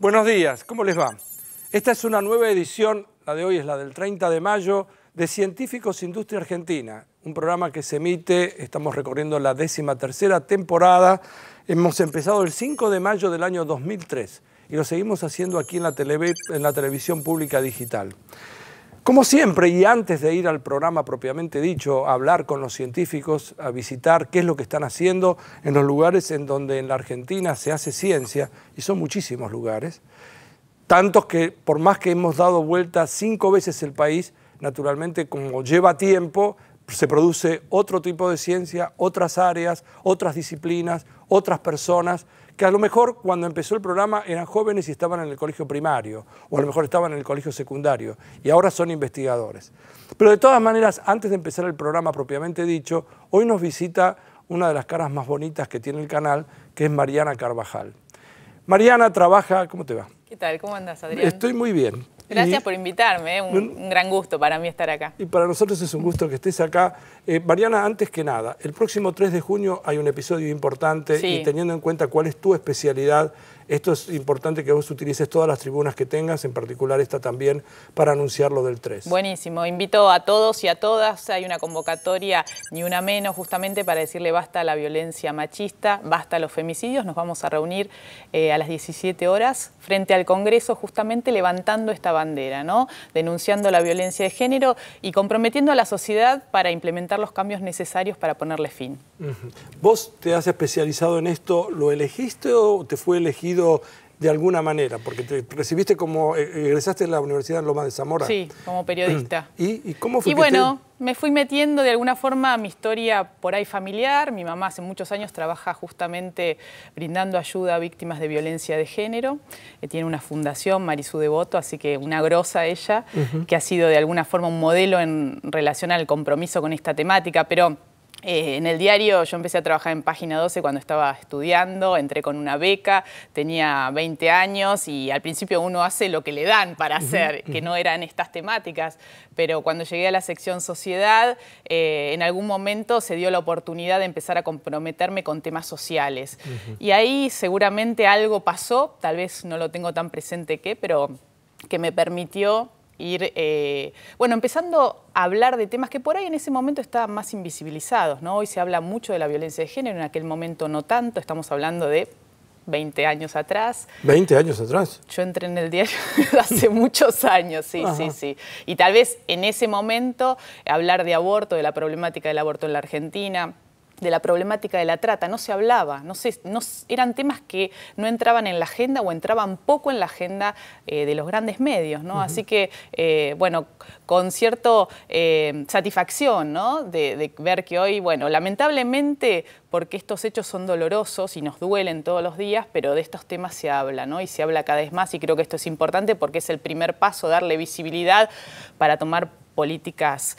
Buenos días, ¿cómo les va? Esta es una nueva edición, la de hoy es la del 30 de mayo, de Científicos Industria Argentina, un programa que se emite, estamos recorriendo la décima tercera temporada, hemos empezado el 5 de mayo del año 2003 y lo seguimos haciendo aquí en la, en la televisión pública digital. Como siempre, y antes de ir al programa propiamente dicho, a hablar con los científicos, a visitar qué es lo que están haciendo en los lugares en donde en la Argentina se hace ciencia, y son muchísimos lugares, tantos que por más que hemos dado vuelta cinco veces el país, naturalmente como lleva tiempo, se produce otro tipo de ciencia, otras áreas, otras disciplinas, otras personas, que a lo mejor cuando empezó el programa eran jóvenes y estaban en el colegio primario, o a lo mejor estaban en el colegio secundario, y ahora son investigadores. Pero de todas maneras, antes de empezar el programa propiamente dicho, hoy nos visita una de las caras más bonitas que tiene el canal, que es Mariana Carvajal. Mariana trabaja, ¿cómo te va? ¿Qué tal? ¿Cómo andas, Adrián? Estoy muy bien. Gracias por invitarme, ¿eh? un, gran gusto para mí estar acá. Y para nosotros es un gusto que estés acá. Eh, Mariana, antes que nada, el próximo 3 de junio hay un episodio importante y teniendo en cuenta cuál es tu especialidad esto es importante que vos utilices todas las tribunas que tengas, en particular esta también, para anunciar lo del 3. Buenísimo. Invito a todos y a todas. Hay una convocatoria, ni una menos, justamente para decirle basta a la violencia machista, basta a los femicidios. Nos vamos a reunir eh, a las 17 horas frente al Congreso, justamente levantando esta bandera, ¿no? Denunciando la violencia de género y comprometiendo a la sociedad para implementar los cambios necesarios para ponerle fin. Vos te has especializado en esto, ¿lo elegiste o te fue elegido? de alguna manera? Porque te recibiste como, eh, egresaste de la Universidad de Loma de Zamora. Sí, como periodista. ¿Y, cómo fue? Y bueno, me fui metiendo de alguna forma a mi historia por ahí familiar. Mi mamá hace muchos años trabaja justamente brindando ayuda a víctimas de violencia de género. Eh, tiene una fundación, Marisú Devoto, así que una grosa ella, que ha sido de alguna forma un modelo en relación al compromiso con esta temática. Pero eh, en el diario yo empecé a trabajar en Página 12 cuando estaba estudiando, entré con una beca, tenía 20 años y al principio uno hace lo que le dan para hacer, que no eran estas temáticas, pero cuando llegué a la sección sociedad, eh, en algún momento se dio la oportunidad de empezar a comprometerme con temas sociales. Y ahí seguramente algo pasó, tal vez no lo tengo tan presente que, pero que me permitió ir, eh, bueno, empezando a hablar de temas que por ahí en ese momento estaban más invisibilizados, ¿no? Hoy se habla mucho de la violencia de género, en aquel momento no tanto, estamos hablando de 20 años atrás. 20 años atrás. Yo entré en el diario hace muchos años, sí, sí, sí. Y tal vez en ese momento hablar de aborto, de la problemática del aborto en la Argentina, de la problemática de la trata, no se hablaba, no, no eran temas que no entraban en la agenda o entraban poco en la agenda eh, de los grandes medios, ¿no? Así que, eh, bueno, con cierta eh, satisfacción, De, ver que hoy, bueno, lamentablemente, porque estos hechos son dolorosos y nos duelen todos los días, pero de estos temas se habla, ¿no? Y se habla cada vez más y creo que esto es importante porque es el primer paso, darle visibilidad para tomar políticas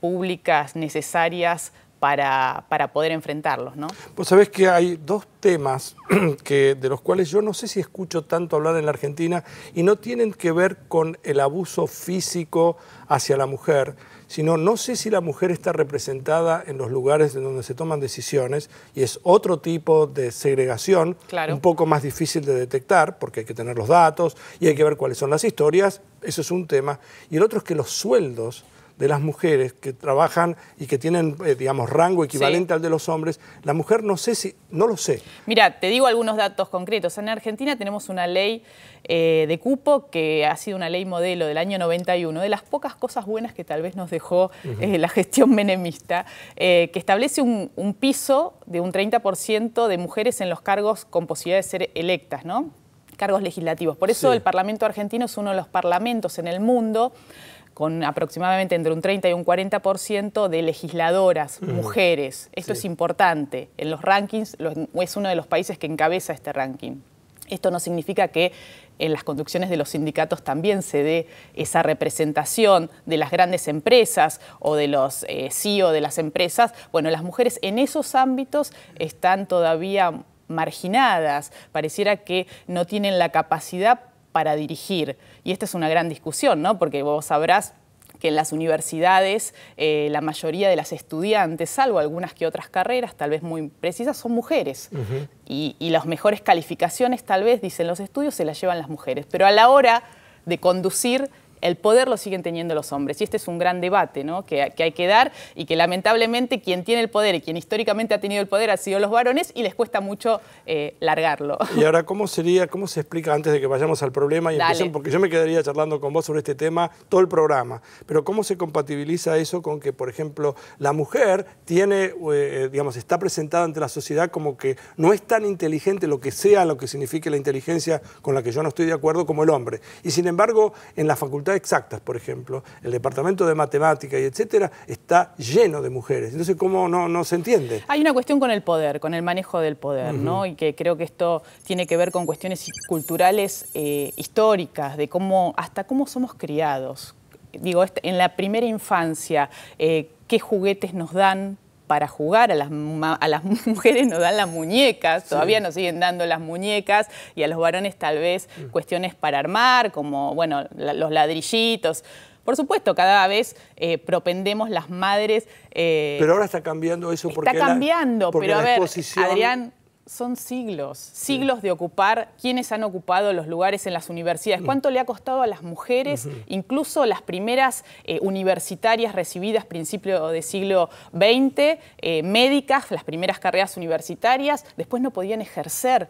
públicas necesarias para, poder enfrentarlos, ¿no? Vos sabés que hay dos temas que, de los cuales yo no sé si escucho tanto hablar en la Argentina y no tienen que ver con el abuso físico hacia la mujer, sino no sé si la mujer está representada en los lugares en donde se toman decisiones y es otro tipo de segregación, un poco más difícil de detectar porque hay que tener los datos y hay que ver cuáles son las historias, eso es un tema. Y el otro es que los sueldos de las mujeres que trabajan y que tienen, eh, digamos, rango equivalente al de los hombres, la mujer no sé si, no lo sé. Mira, te digo algunos datos concretos. En Argentina tenemos una ley eh, de cupo que ha sido una ley modelo del año 91, de las pocas cosas buenas que tal vez nos dejó eh, la gestión menemista, que establece un, piso de un 30% de mujeres en los cargos con posibilidad de ser electas, ¿no? cargos legislativos. Por eso el Parlamento argentino es uno de los parlamentos en el mundo con aproximadamente entre un 30 y un 40% de legisladoras, mm. mujeres. Esto es importante. En los rankings es uno de los países que encabeza este ranking. Esto no significa que en las conducciones de los sindicatos también se dé esa representación de las grandes empresas o de los eh, CEO de las empresas. Bueno, las mujeres en esos ámbitos están todavía marginadas, pareciera que no tienen la capacidad para dirigir. Y esta es una gran discusión, ¿no? Porque vos sabrás que en las universidades eh, la mayoría de las estudiantes, salvo algunas que otras carreras, tal vez muy precisas, son mujeres. y, y las mejores calificaciones, tal vez, dicen los estudios, se las llevan las mujeres. Pero a la hora de conducir el poder lo siguen teniendo los hombres. Y este es un gran debate que, hay que dar y que lamentablemente quien tiene el poder y quien históricamente ha tenido el poder ha sido los varones y les cuesta mucho eh, largarlo. Y ahora, ¿cómo sería, cómo se explica antes de que vayamos al problema y Porque yo me quedaría charlando con vos sobre este tema todo el programa, pero ¿cómo se compatibiliza eso con que, por ejemplo, la mujer tiene, eh, eh, digamos, está presentada ante la sociedad como que no es tan inteligente lo que sea, lo que signifique la inteligencia con la que yo no estoy de acuerdo como el hombre? Y sin embargo, en la facultad exactas, por ejemplo, el departamento de matemática y etcétera, está lleno de mujeres. Entonces, ¿cómo no, no se entiende? Hay una cuestión con el poder, con el manejo del poder, ¿no? Y que creo que esto tiene que ver con cuestiones culturales eh, históricas, de cómo, hasta cómo somos criados. Digo, este, en la primera infancia, eh, qué juguetes nos dan, para jugar, a las, a las mujeres nos dan las muñecas, todavía nos siguen dando las muñecas y a los varones tal vez mm. cuestiones para armar, como bueno, los ladrillitos. Por supuesto, cada vez eh, propendemos las madres. Eh, pero ahora está cambiando eso porque. Está cambiando, pero a ver, Adrián, son siglos, siglos de ocupar quienes han ocupado los lugares en las universidades, mm. cuánto le ha costado a las mujeres, incluso las primeras eh, universitarias recibidas principio de siglo XX, eh, médicas, las primeras carreras universitarias, después no podían ejercer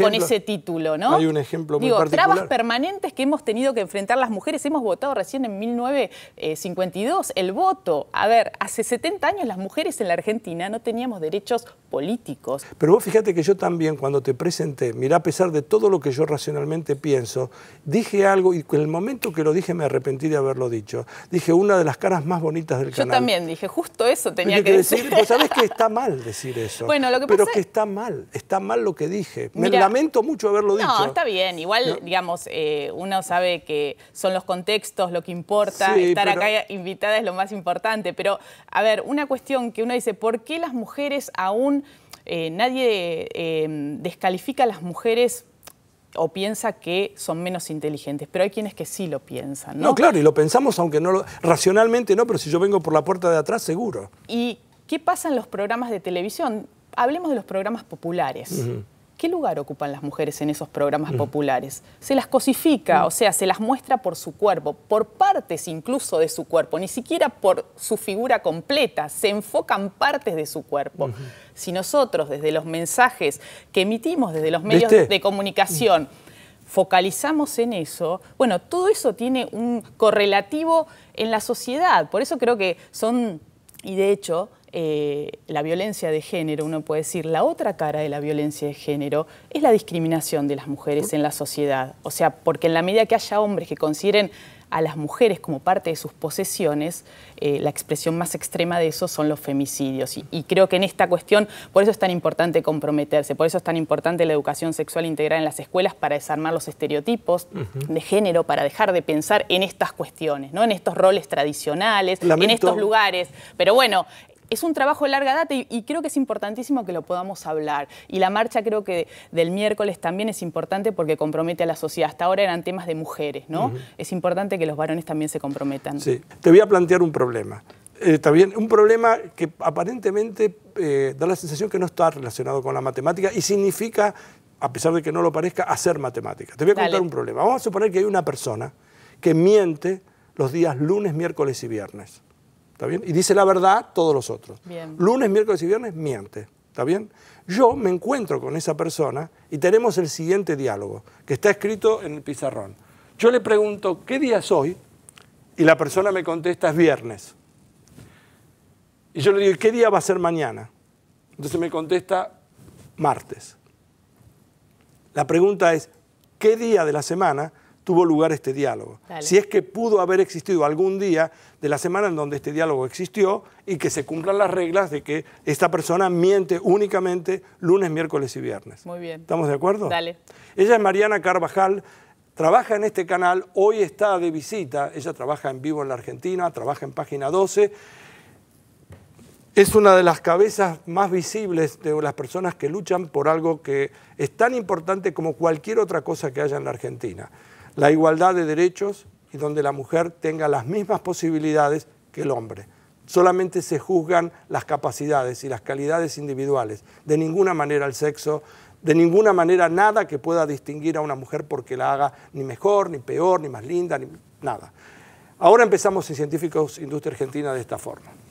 con ese título, ¿no? Hay un ejemplo muy Digo, trabas permanentes que hemos tenido que enfrentar las mujeres. Hemos votado recién en 1952 el voto. A ver, hace 70 años las mujeres en la Argentina no teníamos derechos políticos. Pero vos fíjate que yo también cuando te presenté, mira, a pesar de todo lo que yo racionalmente pienso, dije algo y en el momento que lo dije me arrepentí de haberlo dicho. Dije una de las caras más bonitas del canal. Yo también dije, justo eso tenía que, decir. Vos sabés que está mal decir eso. Bueno, Pero que está mal, está mal lo que dije me lamento mucho haberlo dicho. No, está bien. Igual, digamos, eh, uno sabe que son los contextos lo que importa. Estar acá invitada es lo más importante. Pero, a ver, una cuestión que uno dice, ¿por qué las mujeres aún eh, nadie em, descalifica a las mujeres o piensa que son menos inteligentes, pero hay quienes que sí lo piensan. ¿no? claro, y lo pensamos aunque no lo... Racionalmente no, pero si yo vengo por la puerta de atrás, seguro. ¿Y qué pasa en los programas de televisión? Hablemos de los programas populares. ¿Qué lugar ocupan las mujeres en esos programas mm. populares? Se las cosifica, mm. o sea, se las muestra por su cuerpo, por partes incluso de su cuerpo, ni siquiera por su figura completa, se enfocan partes de su cuerpo. Si nosotros desde los mensajes que emitimos desde los medios de comunicación focalizamos en eso, bueno, todo eso tiene un correlativo en la sociedad, por eso creo que son y de hecho, eh, la violencia de género, uno puede decir, la otra cara de la violencia de género es la discriminación de las mujeres en la sociedad. O sea, porque en la medida que haya hombres que consideren a las mujeres como parte de sus posesiones, eh, la expresión más extrema de eso son los femicidios. Y, creo que en esta cuestión, por eso es tan importante comprometerse, por eso es tan importante la educación sexual integrada en las escuelas para desarmar los estereotipos de género, para dejar de pensar en estas cuestiones, ¿no? en estos roles tradicionales, en estos lugares. Pero bueno, es un trabajo de larga data y, creo que es importantísimo que lo podamos hablar. Y la marcha creo que del miércoles también es importante porque compromete a la sociedad. Hasta ahora eran temas de mujeres, ¿no? Es importante que los varones también se comprometan. Sí, te voy a plantear un problema. Eh, también un problema que aparentemente eh, da la sensación que no está relacionado con la matemática y significa, a pesar de que no lo parezca, hacer matemática. Te voy a contar un problema. Vamos a suponer que hay una persona que miente los días lunes, miércoles y viernes bien? Y dice la verdad todos los otros. Lunes, miércoles y viernes miente. ¿Está bien? Yo me encuentro con esa persona y tenemos el siguiente diálogo, que está escrito en el pizarrón. Yo le pregunto, ¿qué día es hoy? Y la persona me contesta, es viernes. Y yo le digo, ¿qué día va a ser mañana? Entonces me contesta, martes. La pregunta es, ¿qué día de la semana tuvo lugar este diálogo. Si es que pudo haber existido algún día de la semana en donde este diálogo existió y que se cumplan las reglas de que esta persona miente únicamente lunes, miércoles y viernes. Muy bien. ¿Estamos de acuerdo? Dale. Ella es Mariana Carvajal, trabaja en este canal, hoy está de visita, ella trabaja en vivo en la Argentina, trabaja en Página 12. Es una de las cabezas más visibles de las personas que luchan por algo que es tan importante como cualquier otra cosa que haya en la Argentina la igualdad de derechos y donde la mujer tenga las mismas posibilidades que el hombre. Solamente se juzgan las capacidades y las calidades individuales, de ninguna manera el sexo, de ninguna manera nada que pueda distinguir a una mujer porque la haga ni mejor, ni peor, ni más linda, ni nada. Ahora empezamos en Científicos Industria Argentina de esta forma.